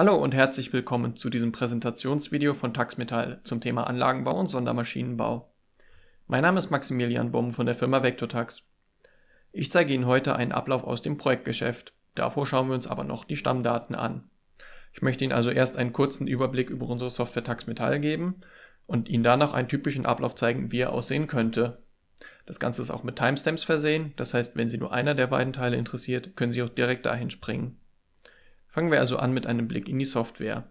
Hallo und herzlich willkommen zu diesem Präsentationsvideo von Taxmetall zum Thema Anlagenbau und Sondermaschinenbau. Mein Name ist Maximilian Bumm von der Firma Vectortax. Ich zeige Ihnen heute einen Ablauf aus dem Projektgeschäft, davor schauen wir uns aber noch die Stammdaten an. Ich möchte Ihnen also erst einen kurzen Überblick über unsere Software Taxmetall geben und Ihnen danach einen typischen Ablauf zeigen, wie er aussehen könnte. Das Ganze ist auch mit Timestamps versehen, das heißt, wenn Sie nur einer der beiden Teile interessiert, können Sie auch direkt dahin springen. Fangen wir also an mit einem Blick in die Software.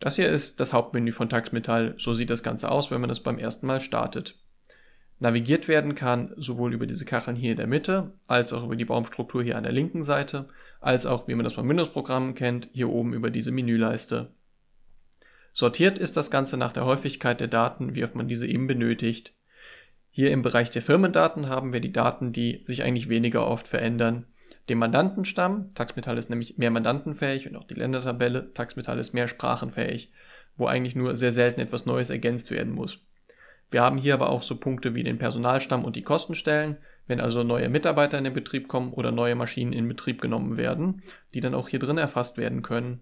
Das hier ist das Hauptmenü von Taxmetall, so sieht das Ganze aus, wenn man das beim ersten Mal startet. Navigiert werden kann sowohl über diese Kacheln hier in der Mitte, als auch über die Baumstruktur hier an der linken Seite, als auch, wie man das von Windows-Programmen kennt, hier oben über diese Menüleiste. Sortiert ist das Ganze nach der Häufigkeit der Daten, wie oft man diese eben benötigt. Hier im Bereich der Firmendaten haben wir die Daten, die sich eigentlich weniger oft verändern dem Mandantenstamm. Taxmetall ist nämlich mehr mandantenfähig und auch die Ländertabelle. Taxmetall ist mehr sprachenfähig, wo eigentlich nur sehr selten etwas Neues ergänzt werden muss. Wir haben hier aber auch so Punkte wie den Personalstamm und die Kostenstellen. Wenn also neue Mitarbeiter in den Betrieb kommen oder neue Maschinen in Betrieb genommen werden, die dann auch hier drin erfasst werden können.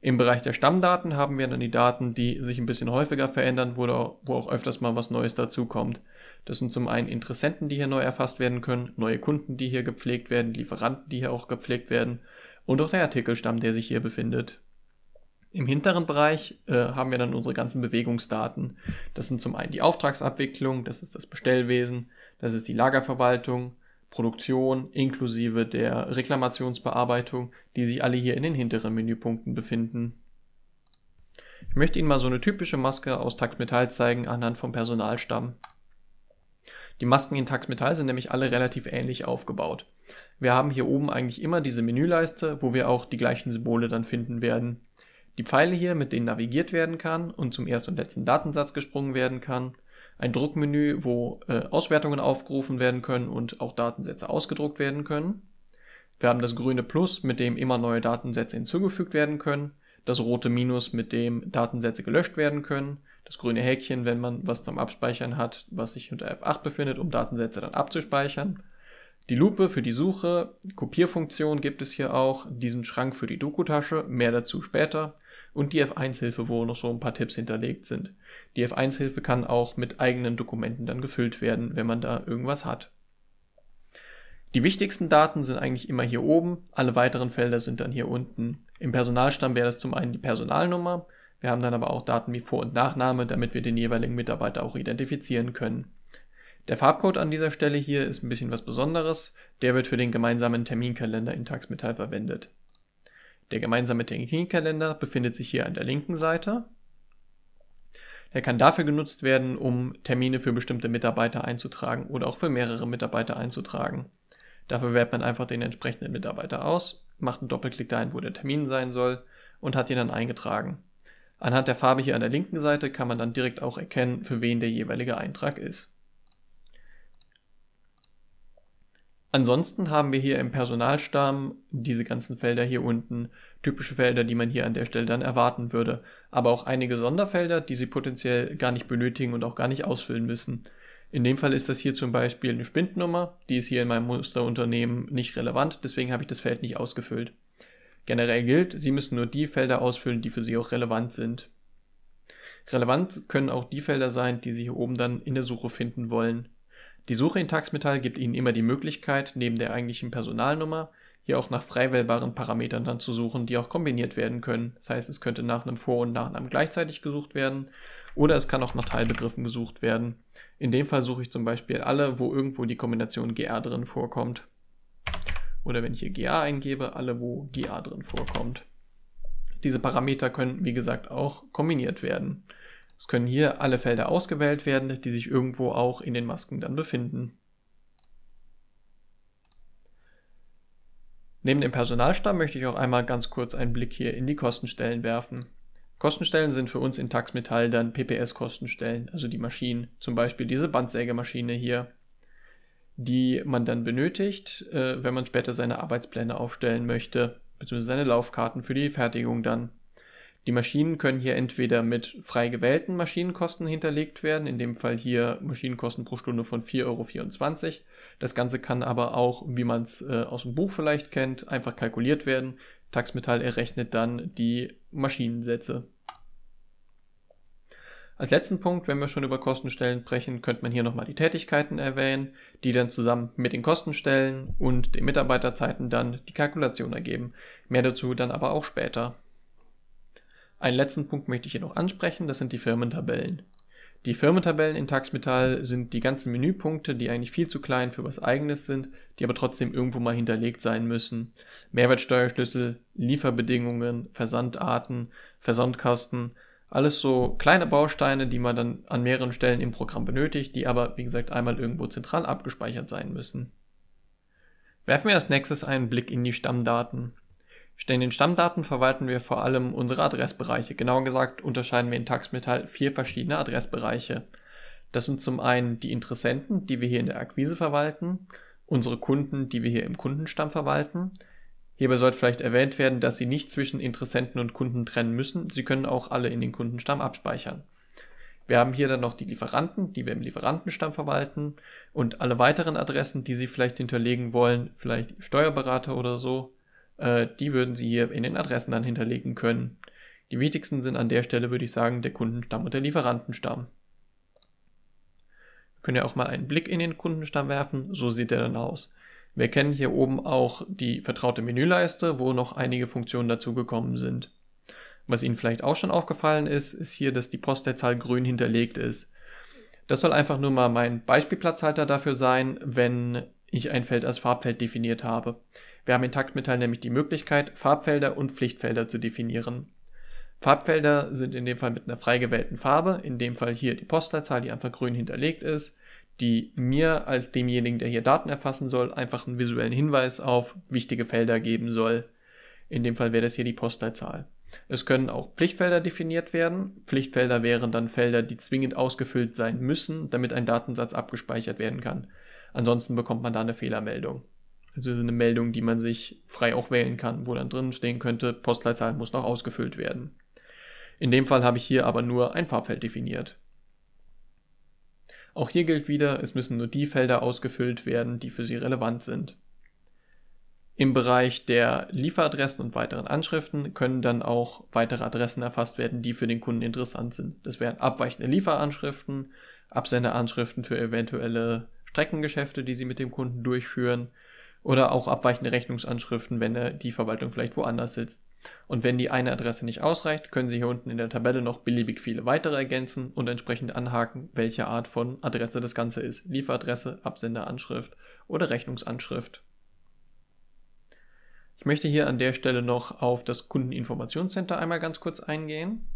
Im Bereich der Stammdaten haben wir dann die Daten, die sich ein bisschen häufiger verändern, wo, auch öfters mal was Neues dazukommt. Das sind zum einen Interessenten, die hier neu erfasst werden können, neue Kunden, die hier gepflegt werden, Lieferanten, die hier auch gepflegt werden und auch der Artikelstamm, der sich hier befindet. Im hinteren Bereich äh, haben wir dann unsere ganzen Bewegungsdaten. Das sind zum einen die Auftragsabwicklung, das ist das Bestellwesen, das ist die Lagerverwaltung, Produktion inklusive der Reklamationsbearbeitung, die sich alle hier in den hinteren Menüpunkten befinden. Ich möchte Ihnen mal so eine typische Maske aus Taktmetall zeigen anhand vom Personalstamm. Die Masken in Tax Metall sind nämlich alle relativ ähnlich aufgebaut. Wir haben hier oben eigentlich immer diese Menüleiste, wo wir auch die gleichen Symbole dann finden werden. Die Pfeile hier, mit denen navigiert werden kann und zum ersten und letzten Datensatz gesprungen werden kann. Ein Druckmenü, wo äh, Auswertungen aufgerufen werden können und auch Datensätze ausgedruckt werden können. Wir haben das grüne Plus, mit dem immer neue Datensätze hinzugefügt werden können. Das rote Minus, mit dem Datensätze gelöscht werden können das grüne Häkchen, wenn man was zum Abspeichern hat, was sich unter F8 befindet, um Datensätze dann abzuspeichern. Die Lupe für die Suche, Kopierfunktion gibt es hier auch, diesen Schrank für die Dokutasche, mehr dazu später und die F1-Hilfe, wo noch so ein paar Tipps hinterlegt sind. Die F1-Hilfe kann auch mit eigenen Dokumenten dann gefüllt werden, wenn man da irgendwas hat. Die wichtigsten Daten sind eigentlich immer hier oben, alle weiteren Felder sind dann hier unten. Im Personalstamm wäre das zum einen die Personalnummer, wir haben dann aber auch Daten wie Vor- und Nachname, damit wir den jeweiligen Mitarbeiter auch identifizieren können. Der Farbcode an dieser Stelle hier ist ein bisschen was Besonderes. Der wird für den gemeinsamen Terminkalender in Tagsmetall verwendet. Der gemeinsame Terminkalender befindet sich hier an der linken Seite. Der kann dafür genutzt werden, um Termine für bestimmte Mitarbeiter einzutragen oder auch für mehrere Mitarbeiter einzutragen. Dafür wählt man einfach den entsprechenden Mitarbeiter aus, macht einen Doppelklick dahin, wo der Termin sein soll und hat ihn dann eingetragen. Anhand der Farbe hier an der linken Seite kann man dann direkt auch erkennen, für wen der jeweilige Eintrag ist. Ansonsten haben wir hier im Personalstamm diese ganzen Felder hier unten, typische Felder, die man hier an der Stelle dann erwarten würde, aber auch einige Sonderfelder, die Sie potenziell gar nicht benötigen und auch gar nicht ausfüllen müssen. In dem Fall ist das hier zum Beispiel eine Spindnummer, die ist hier in meinem Musterunternehmen nicht relevant, deswegen habe ich das Feld nicht ausgefüllt. Generell gilt, Sie müssen nur die Felder ausfüllen, die für Sie auch relevant sind. Relevant können auch die Felder sein, die Sie hier oben dann in der Suche finden wollen. Die Suche in Taxmetall gibt Ihnen immer die Möglichkeit, neben der eigentlichen Personalnummer hier auch nach frei wählbaren Parametern dann zu suchen, die auch kombiniert werden können. Das heißt, es könnte nach einem Vor- und Nachnamen gleichzeitig gesucht werden oder es kann auch nach Teilbegriffen gesucht werden. In dem Fall suche ich zum Beispiel alle, wo irgendwo die Kombination GR drin vorkommt oder wenn ich hier GA eingebe, alle wo GA drin vorkommt. Diese Parameter können, wie gesagt, auch kombiniert werden. Es können hier alle Felder ausgewählt werden, die sich irgendwo auch in den Masken dann befinden. Neben dem Personalstamm möchte ich auch einmal ganz kurz einen Blick hier in die Kostenstellen werfen. Kostenstellen sind für uns in Taxmetall dann PPS-Kostenstellen, also die Maschinen, zum Beispiel diese Bandsägemaschine hier die man dann benötigt, äh, wenn man später seine Arbeitspläne aufstellen möchte, beziehungsweise seine Laufkarten für die Fertigung dann. Die Maschinen können hier entweder mit frei gewählten Maschinenkosten hinterlegt werden, in dem Fall hier Maschinenkosten pro Stunde von 4,24 Euro. Das Ganze kann aber auch, wie man es äh, aus dem Buch vielleicht kennt, einfach kalkuliert werden. Taxmetall errechnet dann die Maschinensätze. Als letzten Punkt, wenn wir schon über Kostenstellen sprechen, könnte man hier nochmal die Tätigkeiten erwähnen, die dann zusammen mit den Kostenstellen und den Mitarbeiterzeiten dann die Kalkulation ergeben. Mehr dazu dann aber auch später. Einen letzten Punkt möchte ich hier noch ansprechen, das sind die Firmentabellen. Die Firmentabellen in Taxmetall sind die ganzen Menüpunkte, die eigentlich viel zu klein für was eigenes sind, die aber trotzdem irgendwo mal hinterlegt sein müssen. Mehrwertsteuerschlüssel, Lieferbedingungen, Versandarten, Versandkosten, alles so kleine Bausteine, die man dann an mehreren Stellen im Programm benötigt, die aber, wie gesagt, einmal irgendwo zentral abgespeichert sein müssen. Werfen wir als nächstes einen Blick in die Stammdaten. In den Stammdaten verwalten wir vor allem unsere Adressbereiche. Genauer gesagt unterscheiden wir in Taxmetall vier verschiedene Adressbereiche. Das sind zum einen die Interessenten, die wir hier in der Akquise verwalten, unsere Kunden, die wir hier im Kundenstamm verwalten, Hierbei sollte vielleicht erwähnt werden, dass Sie nicht zwischen Interessenten und Kunden trennen müssen. Sie können auch alle in den Kundenstamm abspeichern. Wir haben hier dann noch die Lieferanten, die wir im Lieferantenstamm verwalten und alle weiteren Adressen, die Sie vielleicht hinterlegen wollen, vielleicht Steuerberater oder so, äh, die würden Sie hier in den Adressen dann hinterlegen können. Die wichtigsten sind an der Stelle, würde ich sagen, der Kundenstamm und der Lieferantenstamm. Wir können ja auch mal einen Blick in den Kundenstamm werfen, so sieht er dann aus. Wir kennen hier oben auch die vertraute Menüleiste, wo noch einige Funktionen dazugekommen sind. Was Ihnen vielleicht auch schon aufgefallen ist, ist hier, dass die Postleitzahl grün hinterlegt ist. Das soll einfach nur mal mein Beispielplatzhalter dafür sein, wenn ich ein Feld als Farbfeld definiert habe. Wir haben in Taktmetall nämlich die Möglichkeit, Farbfelder und Pflichtfelder zu definieren. Farbfelder sind in dem Fall mit einer frei gewählten Farbe, in dem Fall hier die Postleitzahl, die einfach grün hinterlegt ist die mir als demjenigen, der hier Daten erfassen soll, einfach einen visuellen Hinweis auf wichtige Felder geben soll. In dem Fall wäre das hier die Postleitzahl. Es können auch Pflichtfelder definiert werden. Pflichtfelder wären dann Felder, die zwingend ausgefüllt sein müssen, damit ein Datensatz abgespeichert werden kann. Ansonsten bekommt man da eine Fehlermeldung. Also eine Meldung, die man sich frei auch wählen kann, wo dann drin stehen könnte, Postleitzahl muss noch ausgefüllt werden. In dem Fall habe ich hier aber nur ein Farbfeld definiert. Auch hier gilt wieder, es müssen nur die Felder ausgefüllt werden, die für Sie relevant sind. Im Bereich der Lieferadressen und weiteren Anschriften können dann auch weitere Adressen erfasst werden, die für den Kunden interessant sind. Das wären abweichende Lieferanschriften, Absenderanschriften für eventuelle Streckengeschäfte, die Sie mit dem Kunden durchführen oder auch abweichende Rechnungsanschriften, wenn die Verwaltung vielleicht woanders sitzt. Und wenn die eine Adresse nicht ausreicht, können Sie hier unten in der Tabelle noch beliebig viele weitere ergänzen und entsprechend anhaken, welche Art von Adresse das Ganze ist. Lieferadresse, Absenderanschrift oder Rechnungsanschrift. Ich möchte hier an der Stelle noch auf das Kundeninformationscenter einmal ganz kurz eingehen.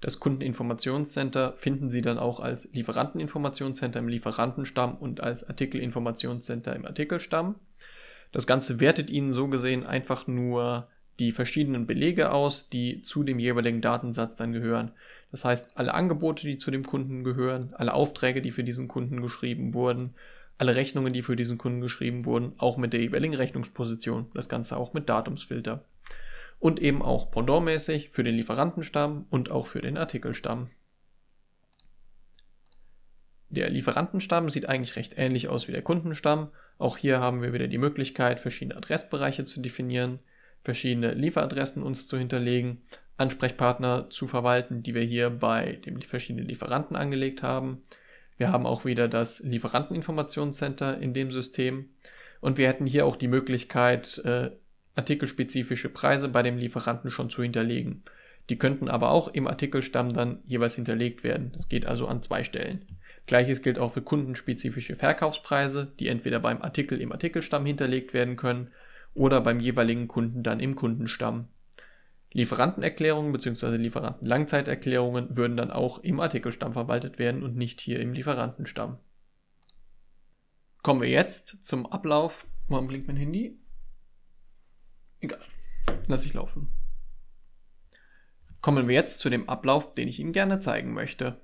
Das Kundeninformationscenter finden Sie dann auch als Lieferanteninformationscenter im Lieferantenstamm und als Artikelinformationscenter im Artikelstamm. Das Ganze wertet Ihnen so gesehen einfach nur die verschiedenen Belege aus, die zu dem jeweiligen Datensatz dann gehören. Das heißt, alle Angebote, die zu dem Kunden gehören, alle Aufträge, die für diesen Kunden geschrieben wurden, alle Rechnungen, die für diesen Kunden geschrieben wurden, auch mit der jeweiligen Rechnungsposition, das Ganze auch mit Datumsfilter. Und eben auch pendantmäßig für den Lieferantenstamm und auch für den Artikelstamm. Der Lieferantenstamm sieht eigentlich recht ähnlich aus wie der Kundenstamm. Auch hier haben wir wieder die Möglichkeit, verschiedene Adressbereiche zu definieren verschiedene Lieferadressen uns zu hinterlegen, Ansprechpartner zu verwalten, die wir hier bei den verschiedenen Lieferanten angelegt haben. Wir haben auch wieder das Lieferanteninformationscenter in dem System und wir hätten hier auch die Möglichkeit, äh, artikelspezifische Preise bei dem Lieferanten schon zu hinterlegen. Die könnten aber auch im Artikelstamm dann jeweils hinterlegt werden. Das geht also an zwei Stellen. Gleiches gilt auch für kundenspezifische Verkaufspreise, die entweder beim Artikel im Artikelstamm hinterlegt werden können oder beim jeweiligen Kunden dann im Kundenstamm. Lieferantenerklärungen bzw. Lieferantenlangzeiterklärungen würden dann auch im Artikelstamm verwaltet werden und nicht hier im Lieferantenstamm. Kommen wir jetzt zum Ablauf. Warum blinkt mein Handy? Egal. Lass ich laufen. Kommen wir jetzt zu dem Ablauf, den ich Ihnen gerne zeigen möchte.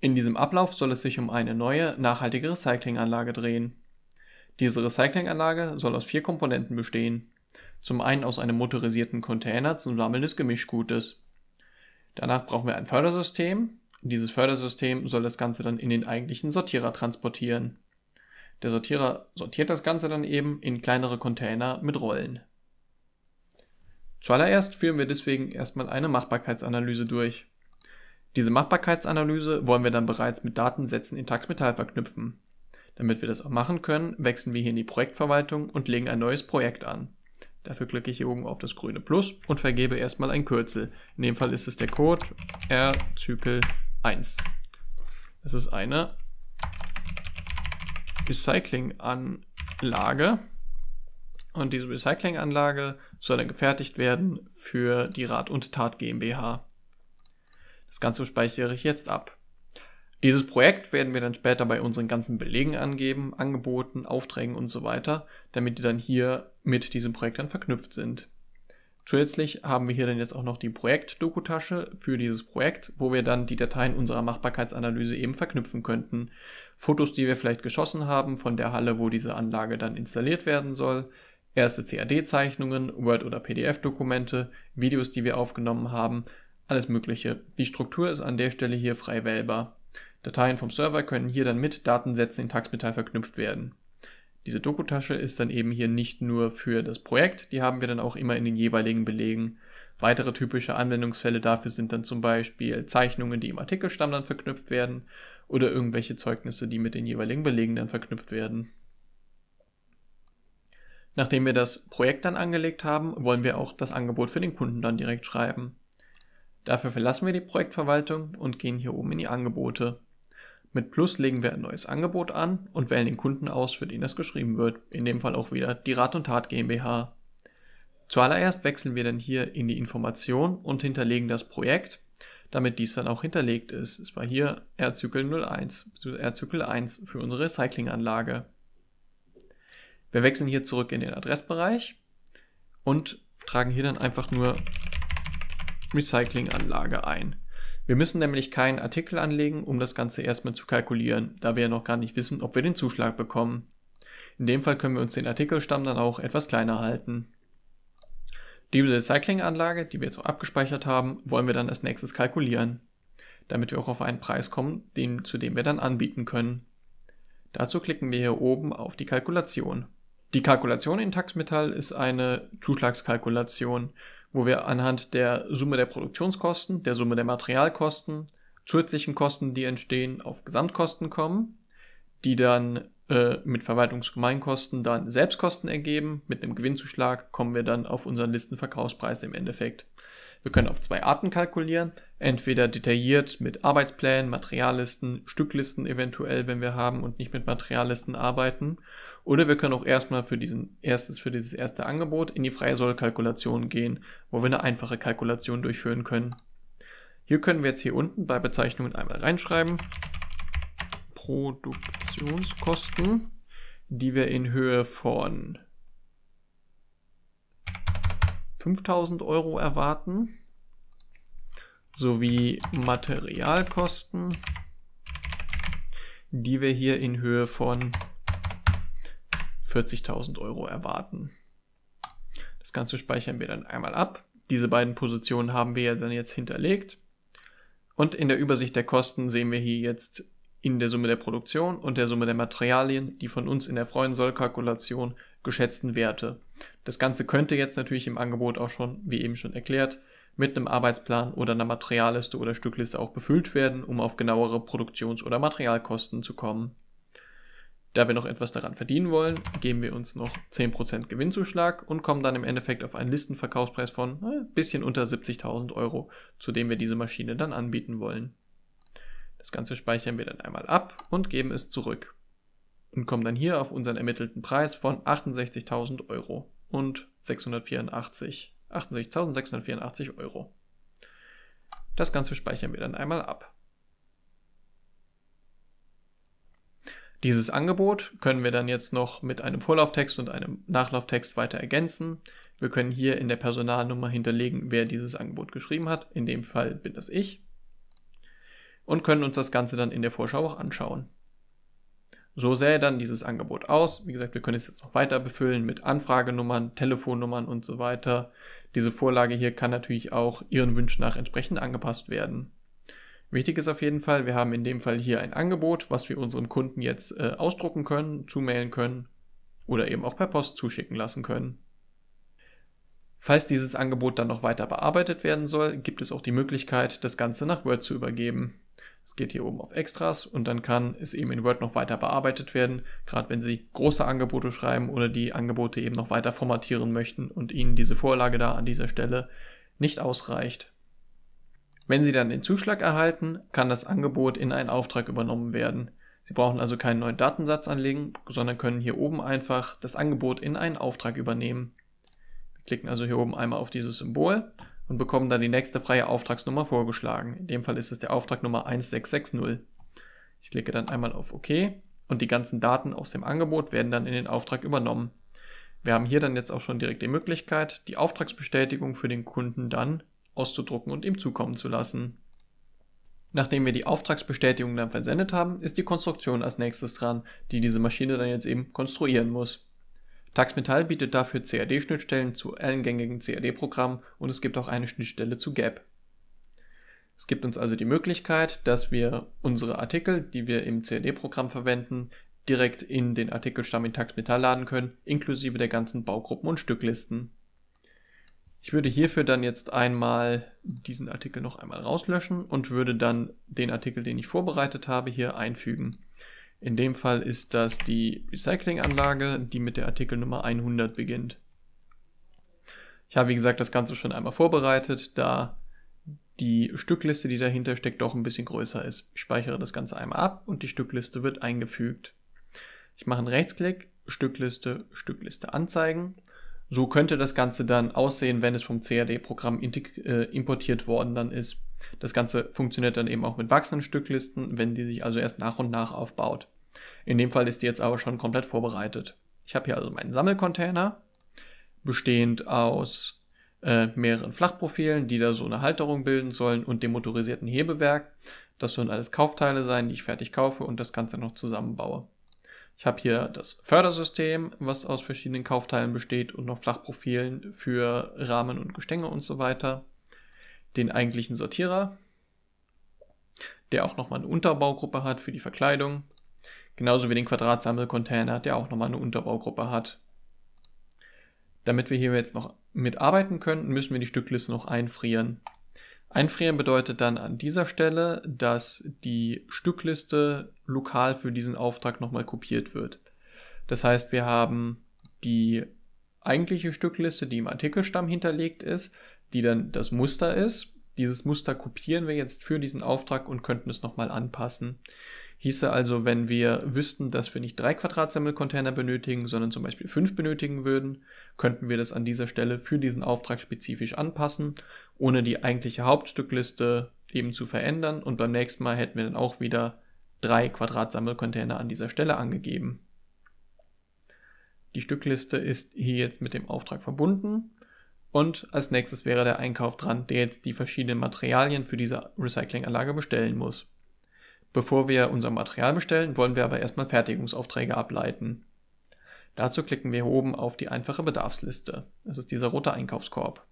In diesem Ablauf soll es sich um eine neue, nachhaltige Recyclinganlage drehen. Diese Recyclinganlage soll aus vier Komponenten bestehen. Zum einen aus einem motorisierten Container zum Sammeln des Gemischgutes. Danach brauchen wir ein Fördersystem. Dieses Fördersystem soll das Ganze dann in den eigentlichen Sortierer transportieren. Der Sortierer sortiert das Ganze dann eben in kleinere Container mit Rollen. Zuallererst führen wir deswegen erstmal eine Machbarkeitsanalyse durch. Diese Machbarkeitsanalyse wollen wir dann bereits mit Datensätzen in Taxmetall verknüpfen. Damit wir das auch machen können, wechseln wir hier in die Projektverwaltung und legen ein neues Projekt an. Dafür klicke ich hier oben auf das grüne Plus und vergebe erstmal ein Kürzel. In dem Fall ist es der Code R-Zykel1. Das ist eine Recyclinganlage. Und diese Recyclinganlage soll dann gefertigt werden für die Rat und Tat GmbH. Das Ganze speichere ich jetzt ab. Dieses Projekt werden wir dann später bei unseren ganzen Belegen angeben, Angeboten, Aufträgen und so weiter, damit die dann hier mit diesem Projekt dann verknüpft sind. Zusätzlich haben wir hier dann jetzt auch noch die Projektdokutasche für dieses Projekt, wo wir dann die Dateien unserer Machbarkeitsanalyse eben verknüpfen könnten. Fotos, die wir vielleicht geschossen haben von der Halle, wo diese Anlage dann installiert werden soll, erste CAD-Zeichnungen, Word- oder PDF-Dokumente, Videos, die wir aufgenommen haben, alles Mögliche. Die Struktur ist an der Stelle hier frei wählbar. Dateien vom Server können hier dann mit Datensätzen in Taxmetall verknüpft werden. Diese Dokutasche ist dann eben hier nicht nur für das Projekt, die haben wir dann auch immer in den jeweiligen Belegen. Weitere typische Anwendungsfälle dafür sind dann zum Beispiel Zeichnungen, die im Artikelstamm dann verknüpft werden oder irgendwelche Zeugnisse, die mit den jeweiligen Belegen dann verknüpft werden. Nachdem wir das Projekt dann angelegt haben, wollen wir auch das Angebot für den Kunden dann direkt schreiben. Dafür verlassen wir die Projektverwaltung und gehen hier oben in die Angebote. Mit Plus legen wir ein neues Angebot an und wählen den Kunden aus, für den das geschrieben wird, in dem Fall auch wieder die Rat und Tat GmbH. Zuallererst wechseln wir dann hier in die Information und hinterlegen das Projekt, damit dies dann auch hinterlegt ist. Es war hier R-Zykel 01, R-Zykel 1 für unsere Recyclinganlage. Wir wechseln hier zurück in den Adressbereich und tragen hier dann einfach nur Recyclinganlage ein. Wir müssen nämlich keinen Artikel anlegen, um das Ganze erstmal zu kalkulieren, da wir ja noch gar nicht wissen, ob wir den Zuschlag bekommen. In dem Fall können wir uns den Artikelstamm dann auch etwas kleiner halten. Die Recyclinganlage, die wir jetzt auch abgespeichert haben, wollen wir dann als nächstes kalkulieren, damit wir auch auf einen Preis kommen, den, zu dem wir dann anbieten können. Dazu klicken wir hier oben auf die Kalkulation. Die Kalkulation in Taxmetall ist eine Zuschlagskalkulation wo wir anhand der Summe der Produktionskosten, der Summe der Materialkosten, zusätzlichen Kosten, die entstehen, auf Gesamtkosten kommen, die dann äh, mit Verwaltungsgemeinkosten dann Selbstkosten ergeben. Mit einem Gewinnzuschlag kommen wir dann auf unseren Listenverkaufspreis im Endeffekt. Wir können auf zwei Arten kalkulieren, entweder detailliert mit Arbeitsplänen, Materiallisten, Stücklisten eventuell, wenn wir haben und nicht mit Materiallisten arbeiten, oder wir können auch erstmal für diesen erstes, für dieses erste Angebot in die freie Sollkalkulation gehen, wo wir eine einfache Kalkulation durchführen können. Hier können wir jetzt hier unten bei Bezeichnungen einmal reinschreiben. Produktionskosten, die wir in Höhe von 5000 Euro erwarten, sowie Materialkosten, die wir hier in Höhe von 40.000 Euro erwarten. Das Ganze speichern wir dann einmal ab. Diese beiden Positionen haben wir ja dann jetzt hinterlegt. Und in der Übersicht der Kosten sehen wir hier jetzt in der Summe der Produktion und der Summe der Materialien die von uns in der Freuen-Soll-Kalkulation geschätzten Werte. Das Ganze könnte jetzt natürlich im Angebot auch schon, wie eben schon erklärt, mit einem Arbeitsplan oder einer Materialliste oder Stückliste auch befüllt werden, um auf genauere Produktions- oder Materialkosten zu kommen. Da wir noch etwas daran verdienen wollen, geben wir uns noch 10% Gewinnzuschlag und kommen dann im Endeffekt auf einen Listenverkaufspreis von ein bisschen unter 70.000 Euro, zu dem wir diese Maschine dann anbieten wollen. Das Ganze speichern wir dann einmal ab und geben es zurück und kommen dann hier auf unseren ermittelten Preis von 68.000 Euro und 684, 68.684 Euro. Das Ganze speichern wir dann einmal ab. Dieses Angebot können wir dann jetzt noch mit einem Vorlauftext und einem Nachlauftext weiter ergänzen. Wir können hier in der Personalnummer hinterlegen, wer dieses Angebot geschrieben hat. In dem Fall bin das ich. Und können uns das Ganze dann in der Vorschau auch anschauen. So sähe dann dieses Angebot aus. Wie gesagt, wir können es jetzt noch weiter befüllen mit Anfragenummern, Telefonnummern und so weiter. Diese Vorlage hier kann natürlich auch Ihren Wünschen nach entsprechend angepasst werden. Wichtig ist auf jeden Fall, wir haben in dem Fall hier ein Angebot, was wir unserem Kunden jetzt äh, ausdrucken können, zumailen können oder eben auch per Post zuschicken lassen können. Falls dieses Angebot dann noch weiter bearbeitet werden soll, gibt es auch die Möglichkeit, das Ganze nach Word zu übergeben. Es geht hier oben auf Extras und dann kann es eben in Word noch weiter bearbeitet werden, gerade wenn Sie große Angebote schreiben oder die Angebote eben noch weiter formatieren möchten und Ihnen diese Vorlage da an dieser Stelle nicht ausreicht. Wenn Sie dann den Zuschlag erhalten, kann das Angebot in einen Auftrag übernommen werden. Sie brauchen also keinen neuen Datensatz anlegen, sondern können hier oben einfach das Angebot in einen Auftrag übernehmen. Wir klicken also hier oben einmal auf dieses Symbol und bekommen dann die nächste freie Auftragsnummer vorgeschlagen. In dem Fall ist es der Auftrag Nummer 1660. Ich klicke dann einmal auf OK und die ganzen Daten aus dem Angebot werden dann in den Auftrag übernommen. Wir haben hier dann jetzt auch schon direkt die Möglichkeit, die Auftragsbestätigung für den Kunden dann auszudrucken und ihm zukommen zu lassen. Nachdem wir die Auftragsbestätigung dann versendet haben, ist die Konstruktion als nächstes dran, die diese Maschine dann jetzt eben konstruieren muss. Taxmetal bietet dafür CAD-Schnittstellen zu allen gängigen CAD-Programmen und es gibt auch eine Schnittstelle zu Gap. Es gibt uns also die Möglichkeit, dass wir unsere Artikel, die wir im CAD-Programm verwenden, direkt in den Artikelstamm in Taxmetal laden können, inklusive der ganzen Baugruppen und Stücklisten. Ich würde hierfür dann jetzt einmal diesen Artikel noch einmal rauslöschen und würde dann den Artikel, den ich vorbereitet habe, hier einfügen. In dem Fall ist das die Recyclinganlage, die mit der Artikelnummer 100 beginnt. Ich habe, wie gesagt, das Ganze schon einmal vorbereitet, da die Stückliste, die dahinter steckt, doch ein bisschen größer ist. Ich speichere das Ganze einmal ab und die Stückliste wird eingefügt. Ich mache einen Rechtsklick, Stückliste, Stückliste anzeigen so könnte das Ganze dann aussehen, wenn es vom CAD-Programm äh, importiert worden dann ist. Das Ganze funktioniert dann eben auch mit wachsenden Stücklisten, wenn die sich also erst nach und nach aufbaut. In dem Fall ist die jetzt aber schon komplett vorbereitet. Ich habe hier also meinen Sammelcontainer, bestehend aus äh, mehreren Flachprofilen, die da so eine Halterung bilden sollen und dem motorisierten Hebewerk. Das sollen alles Kaufteile sein, die ich fertig kaufe und das Ganze noch zusammenbaue. Ich habe hier das Fördersystem, was aus verschiedenen Kaufteilen besteht und noch Flachprofilen für Rahmen und Gestänge und so weiter. Den eigentlichen Sortierer, der auch nochmal eine Unterbaugruppe hat für die Verkleidung. Genauso wie den Quadratsammelcontainer, der auch nochmal eine Unterbaugruppe hat. Damit wir hier jetzt noch mitarbeiten können, müssen wir die Stückliste noch einfrieren. Einfrieren bedeutet dann an dieser Stelle, dass die Stückliste lokal für diesen Auftrag nochmal kopiert wird. Das heißt, wir haben die eigentliche Stückliste, die im Artikelstamm hinterlegt ist, die dann das Muster ist. Dieses Muster kopieren wir jetzt für diesen Auftrag und könnten es nochmal anpassen. Hieße also, wenn wir wüssten, dass wir nicht drei Quadratsammelcontainer benötigen, sondern zum Beispiel fünf benötigen würden, könnten wir das an dieser Stelle für diesen Auftrag spezifisch anpassen ohne die eigentliche Hauptstückliste eben zu verändern und beim nächsten Mal hätten wir dann auch wieder drei Quadratsammelcontainer an dieser Stelle angegeben. Die Stückliste ist hier jetzt mit dem Auftrag verbunden und als nächstes wäre der Einkauf dran, der jetzt die verschiedenen Materialien für diese Recyclinganlage bestellen muss. Bevor wir unser Material bestellen, wollen wir aber erstmal Fertigungsaufträge ableiten. Dazu klicken wir hier oben auf die einfache Bedarfsliste. Das ist dieser rote Einkaufskorb.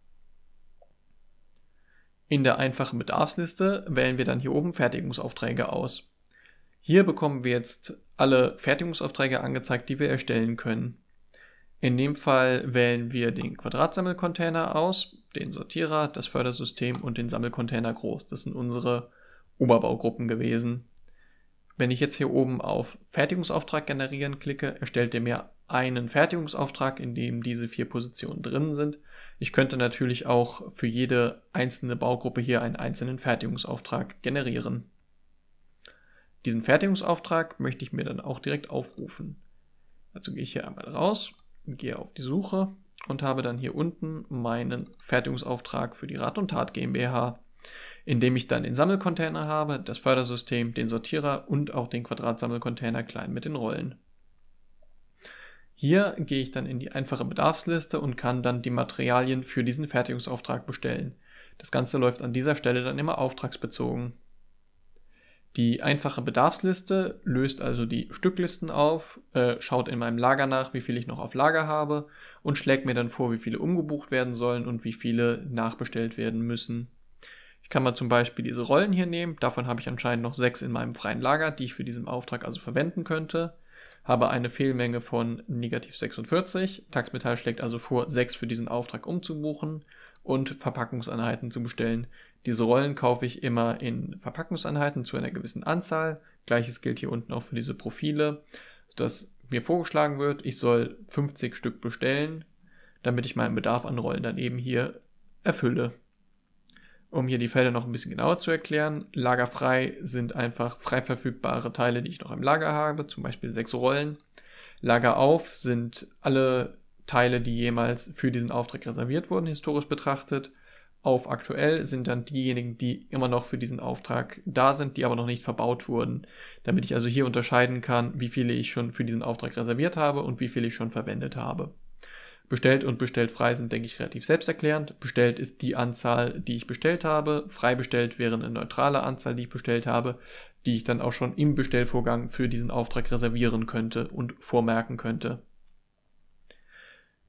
In der einfachen Bedarfsliste wählen wir dann hier oben Fertigungsaufträge aus. Hier bekommen wir jetzt alle Fertigungsaufträge angezeigt, die wir erstellen können. In dem Fall wählen wir den Quadratsammelcontainer aus, den Sortierer, das Fördersystem und den Sammelcontainer groß. Das sind unsere Oberbaugruppen gewesen. Wenn ich jetzt hier oben auf Fertigungsauftrag generieren klicke, erstellt er mir einen Fertigungsauftrag, in dem diese vier Positionen drin sind ich könnte natürlich auch für jede einzelne Baugruppe hier einen einzelnen Fertigungsauftrag generieren. Diesen Fertigungsauftrag möchte ich mir dann auch direkt aufrufen. Dazu also gehe ich hier einmal raus, gehe auf die Suche und habe dann hier unten meinen Fertigungsauftrag für die Rat und Tat GmbH, in dem ich dann den Sammelcontainer habe, das Fördersystem, den Sortierer und auch den Quadratsammelcontainer klein mit den Rollen. Hier gehe ich dann in die einfache Bedarfsliste und kann dann die Materialien für diesen Fertigungsauftrag bestellen. Das Ganze läuft an dieser Stelle dann immer auftragsbezogen. Die einfache Bedarfsliste löst also die Stücklisten auf, äh, schaut in meinem Lager nach, wie viel ich noch auf Lager habe und schlägt mir dann vor, wie viele umgebucht werden sollen und wie viele nachbestellt werden müssen. Ich kann mal zum Beispiel diese Rollen hier nehmen, davon habe ich anscheinend noch sechs in meinem freien Lager, die ich für diesen Auftrag also verwenden könnte habe eine Fehlmenge von negativ 46. Taxmetall schlägt also vor, 6 für diesen Auftrag umzubuchen und Verpackungseinheiten zu bestellen. Diese Rollen kaufe ich immer in Verpackungseinheiten zu einer gewissen Anzahl. Gleiches gilt hier unten auch für diese Profile, dass mir vorgeschlagen wird, ich soll 50 Stück bestellen, damit ich meinen Bedarf an Rollen dann eben hier erfülle. Um hier die Felder noch ein bisschen genauer zu erklären, lagerfrei sind einfach frei verfügbare Teile, die ich noch im Lager habe, zum Beispiel sechs Rollen. Lager auf sind alle Teile, die jemals für diesen Auftrag reserviert wurden, historisch betrachtet. Auf aktuell sind dann diejenigen, die immer noch für diesen Auftrag da sind, die aber noch nicht verbaut wurden, damit ich also hier unterscheiden kann, wie viele ich schon für diesen Auftrag reserviert habe und wie viele ich schon verwendet habe. Bestellt und bestellt frei sind, denke ich, relativ selbsterklärend. Bestellt ist die Anzahl, die ich bestellt habe. Frei bestellt wäre eine neutrale Anzahl, die ich bestellt habe, die ich dann auch schon im Bestellvorgang für diesen Auftrag reservieren könnte und vormerken könnte.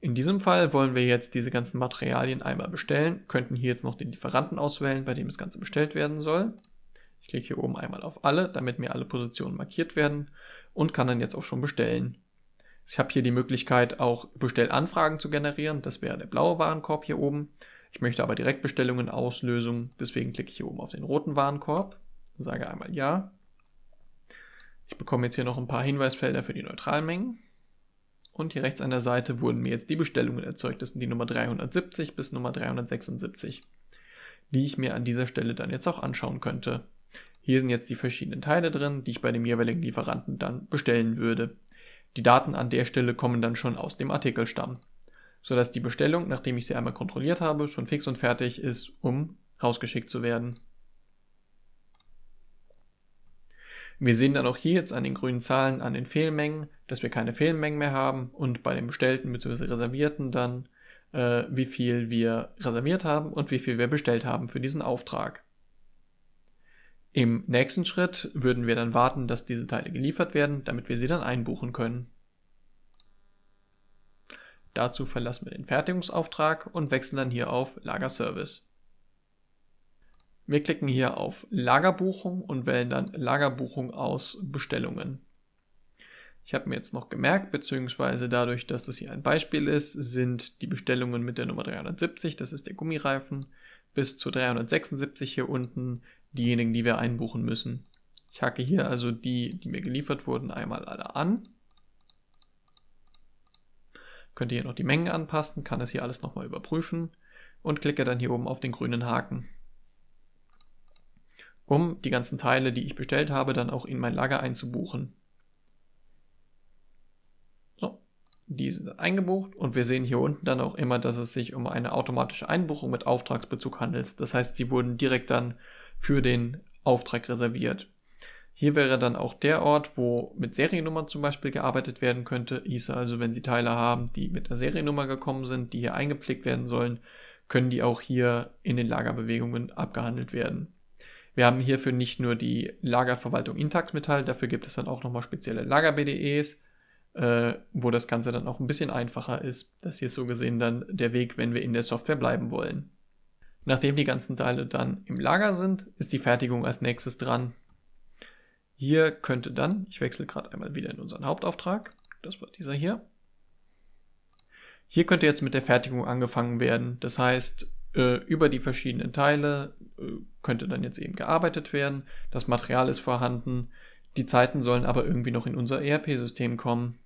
In diesem Fall wollen wir jetzt diese ganzen Materialien einmal bestellen, könnten hier jetzt noch den Lieferanten auswählen, bei dem das Ganze bestellt werden soll. Ich klicke hier oben einmal auf alle, damit mir alle Positionen markiert werden und kann dann jetzt auch schon bestellen. Ich habe hier die Möglichkeit, auch Bestellanfragen zu generieren. Das wäre der blaue Warenkorb hier oben. Ich möchte aber Direktbestellungen auslösen. Deswegen klicke ich hier oben auf den roten Warenkorb. und Sage einmal Ja. Ich bekomme jetzt hier noch ein paar Hinweisfelder für die Neutralmengen. Und hier rechts an der Seite wurden mir jetzt die Bestellungen erzeugt. Das sind die Nummer 370 bis Nummer 376, die ich mir an dieser Stelle dann jetzt auch anschauen könnte. Hier sind jetzt die verschiedenen Teile drin, die ich bei dem jeweiligen Lieferanten dann bestellen würde. Die Daten an der Stelle kommen dann schon aus dem Artikelstamm, sodass die Bestellung, nachdem ich sie einmal kontrolliert habe, schon fix und fertig ist, um rausgeschickt zu werden. Wir sehen dann auch hier jetzt an den grünen Zahlen an den Fehlmengen, dass wir keine Fehlmengen mehr haben und bei den bestellten bzw. reservierten dann, äh, wie viel wir reserviert haben und wie viel wir bestellt haben für diesen Auftrag. Im nächsten Schritt würden wir dann warten, dass diese Teile geliefert werden, damit wir sie dann einbuchen können. Dazu verlassen wir den Fertigungsauftrag und wechseln dann hier auf Lagerservice. Wir klicken hier auf Lagerbuchung und wählen dann Lagerbuchung aus Bestellungen. Ich habe mir jetzt noch gemerkt, beziehungsweise dadurch, dass das hier ein Beispiel ist, sind die Bestellungen mit der Nummer 370, das ist der Gummireifen, bis zu 376 hier unten diejenigen, die wir einbuchen müssen. Ich hacke hier also die, die mir geliefert wurden, einmal alle an. Könnte hier noch die Mengen anpassen, kann das hier alles nochmal überprüfen und klicke dann hier oben auf den grünen Haken, um die ganzen Teile, die ich bestellt habe, dann auch in mein Lager einzubuchen. So, die sind eingebucht und wir sehen hier unten dann auch immer, dass es sich um eine automatische Einbuchung mit Auftragsbezug handelt. Das heißt, sie wurden direkt dann für den Auftrag reserviert. Hier wäre dann auch der Ort, wo mit Seriennummern zum Beispiel gearbeitet werden könnte. Hieße also, wenn Sie Teile haben, die mit einer Seriennummer gekommen sind, die hier eingepflegt werden sollen, können die auch hier in den Lagerbewegungen abgehandelt werden. Wir haben hierfür nicht nur die Lagerverwaltung Intax Metall, dafür gibt es dann auch nochmal spezielle Lager-BDEs, äh, wo das Ganze dann auch ein bisschen einfacher ist. Das hier ist so gesehen dann der Weg, wenn wir in der Software bleiben wollen. Nachdem die ganzen Teile dann im Lager sind, ist die Fertigung als nächstes dran. Hier könnte dann, ich wechsle gerade einmal wieder in unseren Hauptauftrag, das war dieser hier. Hier könnte jetzt mit der Fertigung angefangen werden. Das heißt, äh, über die verschiedenen Teile äh, könnte dann jetzt eben gearbeitet werden. Das Material ist vorhanden. Die Zeiten sollen aber irgendwie noch in unser ERP-System kommen.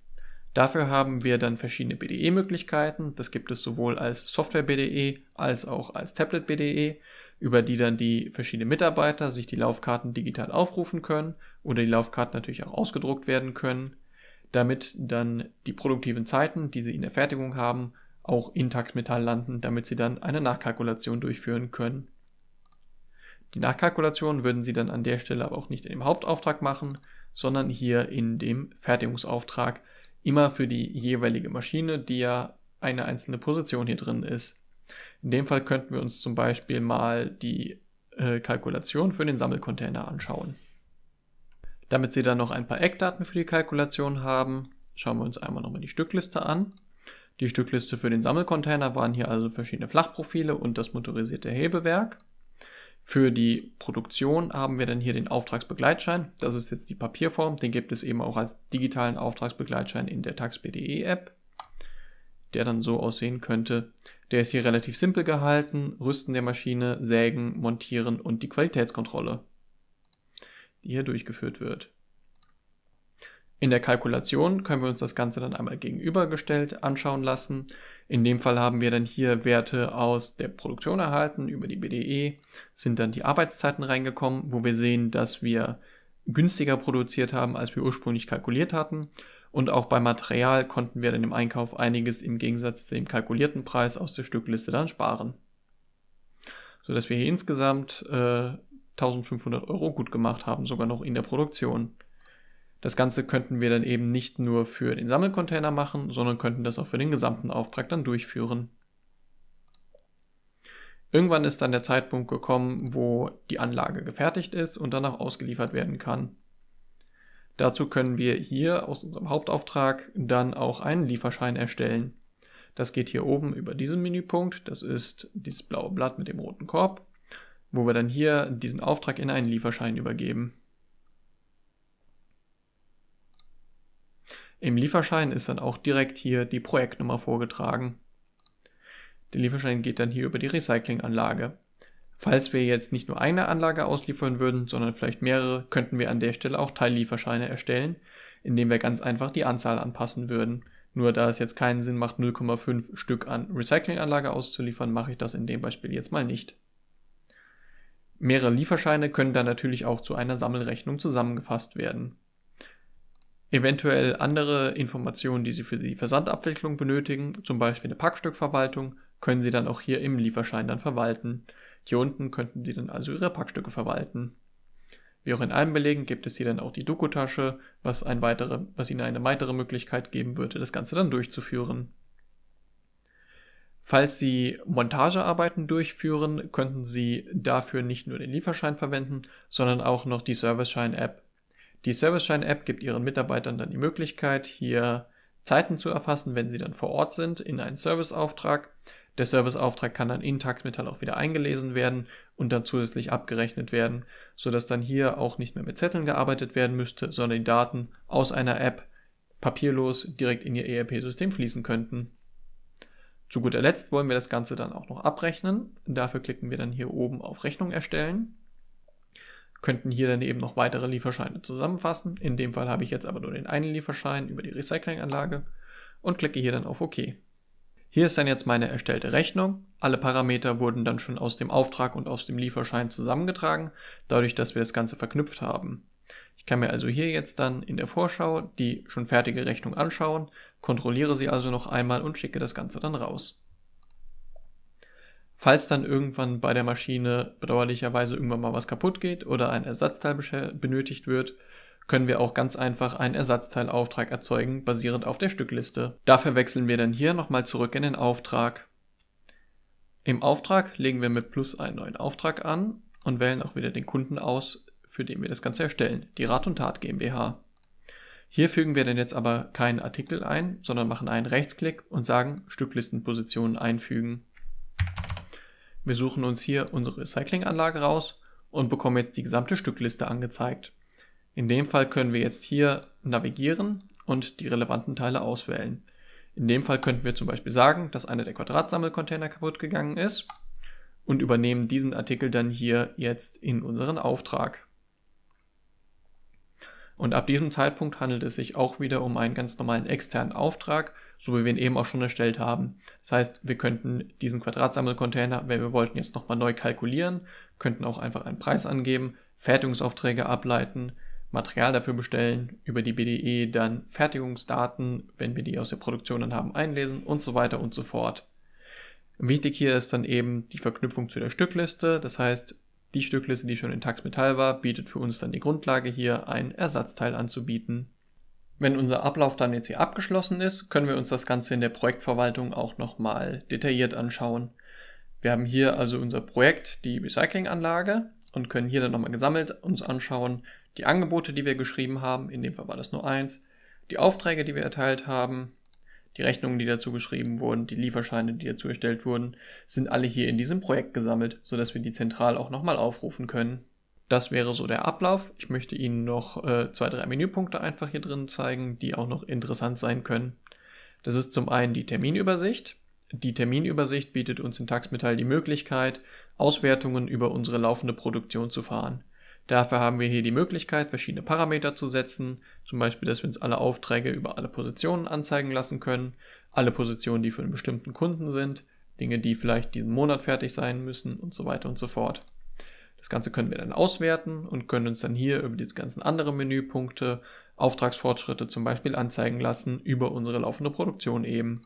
Dafür haben wir dann verschiedene BDE-Möglichkeiten. Das gibt es sowohl als Software-BDE als auch als Tablet-BDE, über die dann die verschiedenen Mitarbeiter sich die Laufkarten digital aufrufen können oder die Laufkarten natürlich auch ausgedruckt werden können, damit dann die produktiven Zeiten, die sie in der Fertigung haben, auch in Taktmetall landen, damit sie dann eine Nachkalkulation durchführen können. Die Nachkalkulation würden sie dann an der Stelle aber auch nicht im Hauptauftrag machen, sondern hier in dem Fertigungsauftrag, immer für die jeweilige Maschine, die ja eine einzelne Position hier drin ist. In dem Fall könnten wir uns zum Beispiel mal die äh, Kalkulation für den Sammelcontainer anschauen. Damit Sie dann noch ein paar Eckdaten für die Kalkulation haben, schauen wir uns einmal nochmal die Stückliste an. Die Stückliste für den Sammelcontainer waren hier also verschiedene Flachprofile und das motorisierte Hebewerk. Für die Produktion haben wir dann hier den Auftragsbegleitschein. Das ist jetzt die Papierform. Den gibt es eben auch als digitalen Auftragsbegleitschein in der TaxBDE App, der dann so aussehen könnte. Der ist hier relativ simpel gehalten. Rüsten der Maschine, Sägen, Montieren und die Qualitätskontrolle, die hier durchgeführt wird. In der Kalkulation können wir uns das Ganze dann einmal gegenübergestellt anschauen lassen. In dem Fall haben wir dann hier Werte aus der Produktion erhalten über die BDE, sind dann die Arbeitszeiten reingekommen, wo wir sehen, dass wir günstiger produziert haben, als wir ursprünglich kalkuliert hatten. Und auch beim Material konnten wir dann im Einkauf einiges im Gegensatz zu dem kalkulierten Preis aus der Stückliste dann sparen. Sodass wir hier insgesamt äh, 1500 Euro gut gemacht haben, sogar noch in der Produktion. Das Ganze könnten wir dann eben nicht nur für den Sammelcontainer machen, sondern könnten das auch für den gesamten Auftrag dann durchführen. Irgendwann ist dann der Zeitpunkt gekommen, wo die Anlage gefertigt ist und danach ausgeliefert werden kann. Dazu können wir hier aus unserem Hauptauftrag dann auch einen Lieferschein erstellen. Das geht hier oben über diesen Menüpunkt, das ist dieses blaue Blatt mit dem roten Korb, wo wir dann hier diesen Auftrag in einen Lieferschein übergeben. Im Lieferschein ist dann auch direkt hier die Projektnummer vorgetragen. Der Lieferschein geht dann hier über die Recyclinganlage. Falls wir jetzt nicht nur eine Anlage ausliefern würden, sondern vielleicht mehrere, könnten wir an der Stelle auch Teillieferscheine erstellen, indem wir ganz einfach die Anzahl anpassen würden. Nur da es jetzt keinen Sinn macht, 0,5 Stück an Recyclinganlage auszuliefern, mache ich das in dem Beispiel jetzt mal nicht. Mehrere Lieferscheine können dann natürlich auch zu einer Sammelrechnung zusammengefasst werden eventuell andere Informationen, die Sie für die Versandabwicklung benötigen, zum Beispiel eine Packstückverwaltung, können Sie dann auch hier im Lieferschein dann verwalten. Hier unten könnten Sie dann also Ihre Packstücke verwalten. Wie auch in allen Belegen gibt es hier dann auch die Doku-Tasche, was, ein weitere, was Ihnen eine weitere Möglichkeit geben würde, das Ganze dann durchzuführen. Falls Sie Montagearbeiten durchführen, könnten Sie dafür nicht nur den Lieferschein verwenden, sondern auch noch die service schein app die serviceshine app gibt ihren Mitarbeitern dann die Möglichkeit, hier Zeiten zu erfassen, wenn sie dann vor Ort sind, in einen Serviceauftrag. Der Serviceauftrag kann dann in Taktmetall auch wieder eingelesen werden und dann zusätzlich abgerechnet werden, sodass dann hier auch nicht mehr mit Zetteln gearbeitet werden müsste, sondern die Daten aus einer App papierlos direkt in ihr ERP-System fließen könnten. Zu guter Letzt wollen wir das Ganze dann auch noch abrechnen. Dafür klicken wir dann hier oben auf Rechnung erstellen könnten hier dann eben noch weitere Lieferscheine zusammenfassen. In dem Fall habe ich jetzt aber nur den einen Lieferschein über die Recyclinganlage und klicke hier dann auf OK. Hier ist dann jetzt meine erstellte Rechnung. Alle Parameter wurden dann schon aus dem Auftrag und aus dem Lieferschein zusammengetragen, dadurch, dass wir das Ganze verknüpft haben. Ich kann mir also hier jetzt dann in der Vorschau die schon fertige Rechnung anschauen, kontrolliere sie also noch einmal und schicke das Ganze dann raus. Falls dann irgendwann bei der Maschine bedauerlicherweise irgendwann mal was kaputt geht oder ein Ersatzteil benötigt wird, können wir auch ganz einfach einen Ersatzteilauftrag erzeugen, basierend auf der Stückliste. Dafür wechseln wir dann hier nochmal zurück in den Auftrag. Im Auftrag legen wir mit Plus einen neuen Auftrag an und wählen auch wieder den Kunden aus, für den wir das Ganze erstellen, die Rat und Tat GmbH. Hier fügen wir dann jetzt aber keinen Artikel ein, sondern machen einen Rechtsklick und sagen Stücklistenpositionen einfügen. Wir suchen uns hier unsere Recyclinganlage raus und bekommen jetzt die gesamte Stückliste angezeigt. In dem Fall können wir jetzt hier navigieren und die relevanten Teile auswählen. In dem Fall könnten wir zum Beispiel sagen, dass einer der Quadratsammelcontainer kaputt gegangen ist und übernehmen diesen Artikel dann hier jetzt in unseren Auftrag. Und ab diesem Zeitpunkt handelt es sich auch wieder um einen ganz normalen externen Auftrag, so wie wir ihn eben auch schon erstellt haben. Das heißt, wir könnten diesen Quadratsammelcontainer, wenn wir wollten, jetzt nochmal neu kalkulieren, könnten auch einfach einen Preis angeben, Fertigungsaufträge ableiten, Material dafür bestellen, über die BDE dann Fertigungsdaten, wenn wir die aus der Produktion dann haben, einlesen und so weiter und so fort. Wichtig hier ist dann eben die Verknüpfung zu der Stückliste, das heißt, die Stückliste, die schon in Tax Metall war, bietet für uns dann die Grundlage hier, ein Ersatzteil anzubieten. Wenn unser Ablauf dann jetzt hier abgeschlossen ist, können wir uns das Ganze in der Projektverwaltung auch nochmal detailliert anschauen. Wir haben hier also unser Projekt, die Recyclinganlage und können hier dann nochmal gesammelt uns anschauen, die Angebote, die wir geschrieben haben, in dem Fall war das nur eins, die Aufträge, die wir erteilt haben, die Rechnungen, die dazu geschrieben wurden, die Lieferscheine, die dazu erstellt wurden, sind alle hier in diesem Projekt gesammelt, sodass wir die zentral auch nochmal aufrufen können. Das wäre so der Ablauf. Ich möchte Ihnen noch äh, zwei, drei Menüpunkte einfach hier drin zeigen, die auch noch interessant sein können. Das ist zum einen die Terminübersicht. Die Terminübersicht bietet uns in Taxmetall die Möglichkeit, Auswertungen über unsere laufende Produktion zu fahren. Dafür haben wir hier die Möglichkeit, verschiedene Parameter zu setzen, zum Beispiel, dass wir uns alle Aufträge über alle Positionen anzeigen lassen können, alle Positionen, die für einen bestimmten Kunden sind, Dinge, die vielleicht diesen Monat fertig sein müssen und so weiter und so fort. Das Ganze können wir dann auswerten und können uns dann hier über die ganzen anderen Menüpunkte Auftragsfortschritte zum Beispiel anzeigen lassen über unsere laufende Produktion eben.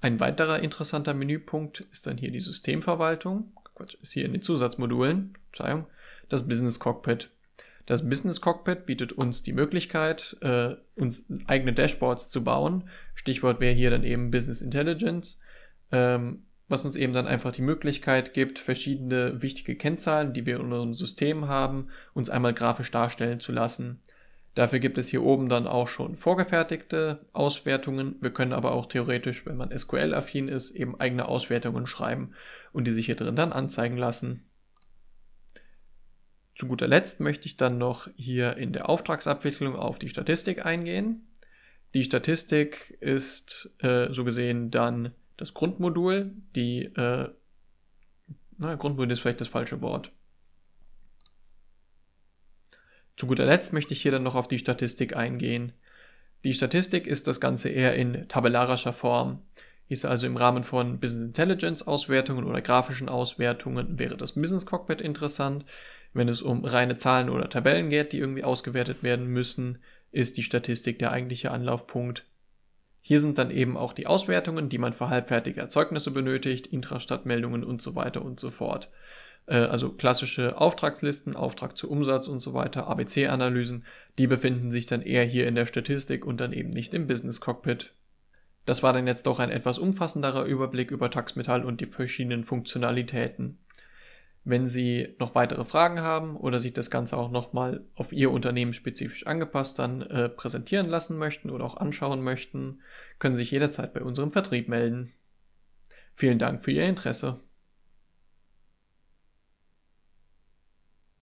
Ein weiterer interessanter Menüpunkt ist dann hier die Systemverwaltung, Quatsch, ist hier in den Zusatzmodulen, Entschuldigung, das Business Cockpit. Das Business Cockpit bietet uns die Möglichkeit, äh, uns eigene Dashboards zu bauen. Stichwort wäre hier dann eben Business Intelligence. Ähm, was uns eben dann einfach die Möglichkeit gibt, verschiedene wichtige Kennzahlen, die wir in unserem System haben, uns einmal grafisch darstellen zu lassen. Dafür gibt es hier oben dann auch schon vorgefertigte Auswertungen. Wir können aber auch theoretisch, wenn man SQL-affin ist, eben eigene Auswertungen schreiben und die sich hier drin dann anzeigen lassen. Zu guter Letzt möchte ich dann noch hier in der Auftragsabwicklung auf die Statistik eingehen. Die Statistik ist äh, so gesehen dann das Grundmodul, die, äh, na, Grundmodul ist vielleicht das falsche Wort. Zu guter Letzt möchte ich hier dann noch auf die Statistik eingehen. Die Statistik ist das Ganze eher in tabellarischer Form. Ist also im Rahmen von Business Intelligence Auswertungen oder grafischen Auswertungen wäre das Business Cockpit interessant. Wenn es um reine Zahlen oder Tabellen geht, die irgendwie ausgewertet werden müssen, ist die Statistik der eigentliche Anlaufpunkt hier sind dann eben auch die Auswertungen, die man für halbfertige Erzeugnisse benötigt, Intrastatmeldungen und so weiter und so fort. Äh, also klassische Auftragslisten, Auftrag zu Umsatz und so weiter, ABC-Analysen, die befinden sich dann eher hier in der Statistik und dann eben nicht im Business Cockpit. Das war dann jetzt doch ein etwas umfassenderer Überblick über Taxmetall und die verschiedenen Funktionalitäten. Wenn Sie noch weitere Fragen haben oder sich das Ganze auch nochmal auf Ihr Unternehmen spezifisch angepasst dann äh, präsentieren lassen möchten oder auch anschauen möchten, können Sie sich jederzeit bei unserem Vertrieb melden. Vielen Dank für Ihr Interesse.